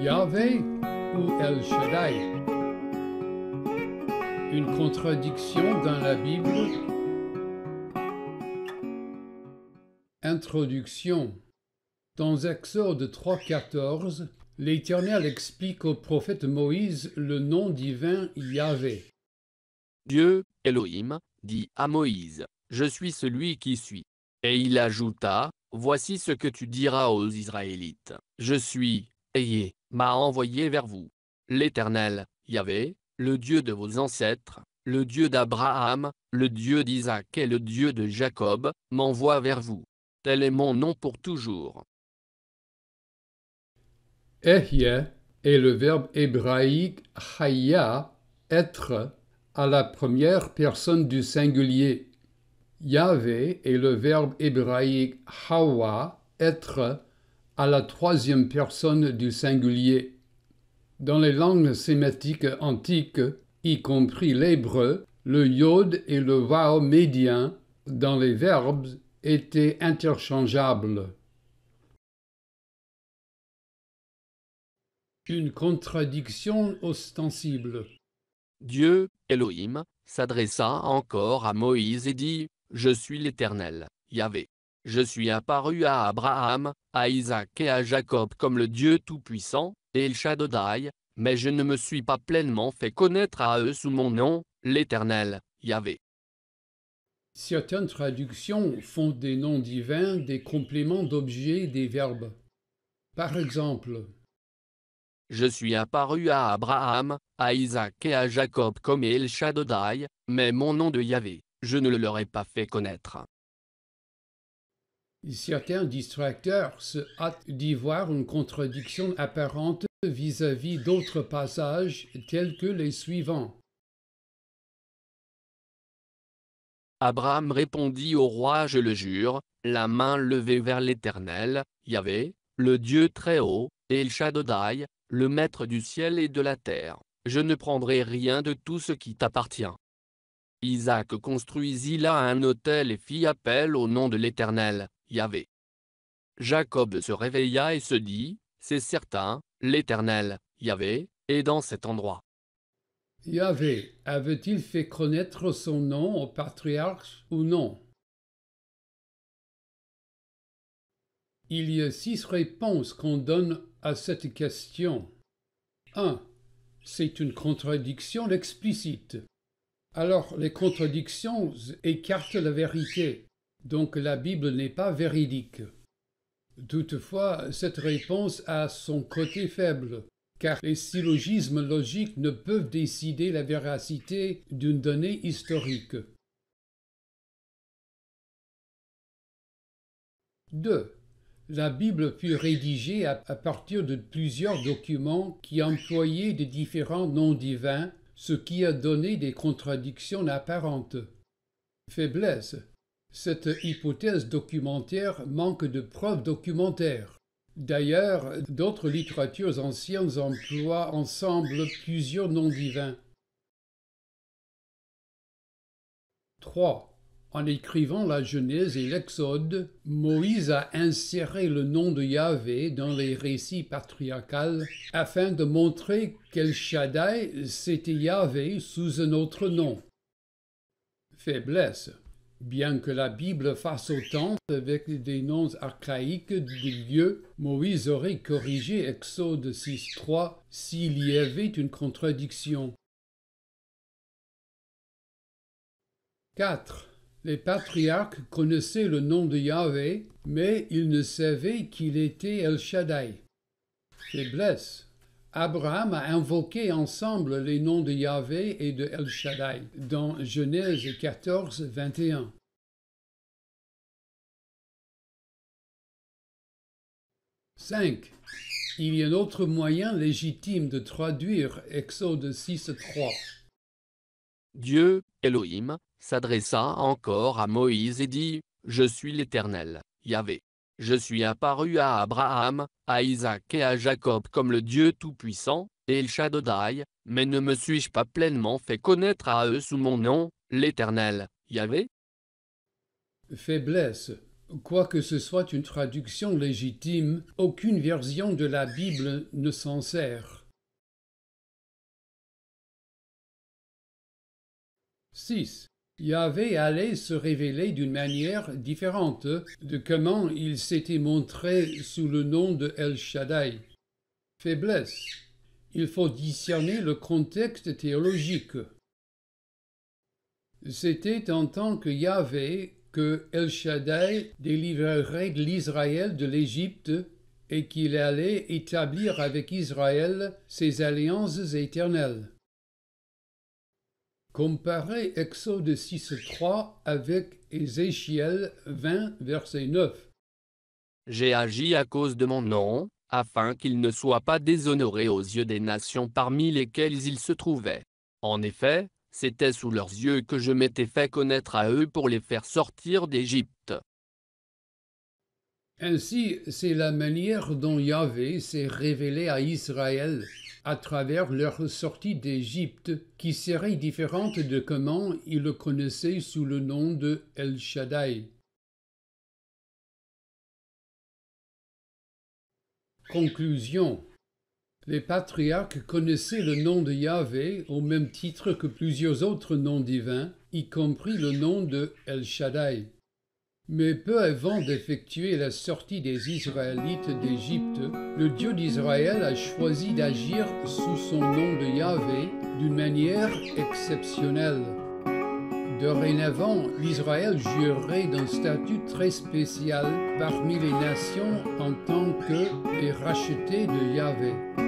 Yahvé ou El Shaddai Une contradiction dans la Bible Introduction Dans Exode 3.14, l'Éternel explique au prophète Moïse le nom divin Yahvé. Dieu, Elohim, dit à Moïse, Je suis celui qui suis. Et il ajouta, Voici ce que tu diras aux Israélites. Je suis, m'a envoyé vers vous. L'Éternel, Yahvé, le Dieu de vos ancêtres, le Dieu d'Abraham, le Dieu d'Isaac et le Dieu de Jacob, m'envoie vers vous. Tel est mon nom pour toujours. Ehye est le verbe hébraïque haïa, être, à la première personne du singulier. Yahvé est le verbe hébraïque hawa, être, à la troisième personne du singulier. Dans les langues sémitiques antiques, y compris l'hébreu, le yod et le vao médien dans les verbes étaient interchangeables. Une contradiction ostensible. Dieu, Elohim, s'adressa encore à Moïse et dit Je suis l'Éternel, Yahvé, je suis apparu à Abraham, à Isaac et à Jacob comme le Dieu Tout-Puissant, El Shaddai, mais je ne me suis pas pleinement fait connaître à eux sous mon nom, l'Éternel, Yahvé. Certaines traductions font des noms divins des compléments d'objets des verbes. Par exemple, je suis apparu à Abraham, à Isaac et à Jacob comme El Shaddai, mais mon nom de Yahvé, je ne le leur ai pas fait connaître. Certains distracteurs se hâtent d'y voir une contradiction apparente vis-à-vis d'autres passages tels que les suivants. Abraham répondit au roi Je le jure, la main levée vers l'Éternel, Yahvé, le Dieu très haut, et El Shaddai, le Maître du ciel et de la terre. Je ne prendrai rien de tout ce qui t'appartient. Isaac construisit là un autel et fit appel au nom de l'Éternel. Yahvé. Jacob se réveilla et se dit, c'est certain, l'Éternel, Yahvé, est dans cet endroit. Yahvé avait-il fait connaître son nom au patriarche ou non Il y a six réponses qu'on donne à cette question. 1. C'est une contradiction explicite. Alors les contradictions écartent la vérité. Donc la Bible n'est pas véridique. Toutefois, cette réponse a son côté faible, car les syllogismes logiques ne peuvent décider la véracité d'une donnée historique. 2. La Bible fut rédigée à, partir de plusieurs documents qui employaient des différents noms divins, ce qui a donné des contradictions apparentes. Faiblesse. Cette hypothèse documentaire manque de preuves documentaires. D'ailleurs, d'autres littératures anciennes emploient ensemble plusieurs noms divins. 3. En écrivant la Genèse et l'Exode, Moïse a inséré le nom de Yahvé dans les récits patriarcales afin de montrer qu'El Shaddai, c'était Yahvé sous un autre nom. Faiblesse bien que la Bible fasse autant avec des noms archaïques des lieux, Moïse aurait corrigé Exode 6.3 s'il y avait une contradiction. 4. Les patriarches connaissaient le nom de Yahvé, mais ils ne savaient qu'il était El Shaddai. Faiblesse. Abraham a invoqué ensemble les noms de Yahvé et de El Shaddai dans Genèse 14, 21. « 5. Il y a un autre moyen légitime de traduire Exode 6, 3. Dieu, Elohim, s'adressa encore à Moïse et dit, Je suis l'Éternel, Yahvé, je suis apparu à Abraham, à Isaac et à Jacob comme le Dieu Tout-Puissant, et le Shaddai, mais ne me suis-je pas pleinement fait connaître à eux sous mon nom, l'Éternel, Yahvé Faiblesse. que ce soit une traduction légitime, aucune version de la Bible ne s'en sert. 6. Yahvé allait se révéler d'une manière différente de comment il s'était montré sous le nom de El Shaddai. Faiblesse. Il faut discerner le contexte théologique. C'était en tant que Yahvé que El Shaddai délivrerait l'Israël de l'Égypte et qu'il allait établir avec Israël ses alliances éternelles. Comparez Exode 6.3 avec Ézéchiel 20, verset 9. J'ai agi à cause de mon nom, afin qu'il ne soit pas déshonoré aux yeux des nations parmi lesquelles il se trouvait. En effet, c'était sous leurs yeux que je m'étais fait connaître à eux pour les faire sortir d'Égypte. Ainsi, c'est la manière dont Yahvé s'est révélé à Israël à travers leur sortie d'Égypte, qui serait différente de comment ils le connaissaient sous le nom de El Shaddai. Conclusion les patriarches connaissaient le nom de Yahvé au même titre que plusieurs autres noms divins, y compris le nom de El Shaddai. Mais peu avant d'effectuer la sortie des Israélites d'Égypte, le Dieu d'Israël a choisi d'agir sous son nom de Yahvé d'une manière exceptionnelle. Dorénavant, Israël jurerait d'un statut très spécial parmi les nations en tant que les racheté de Yahvé.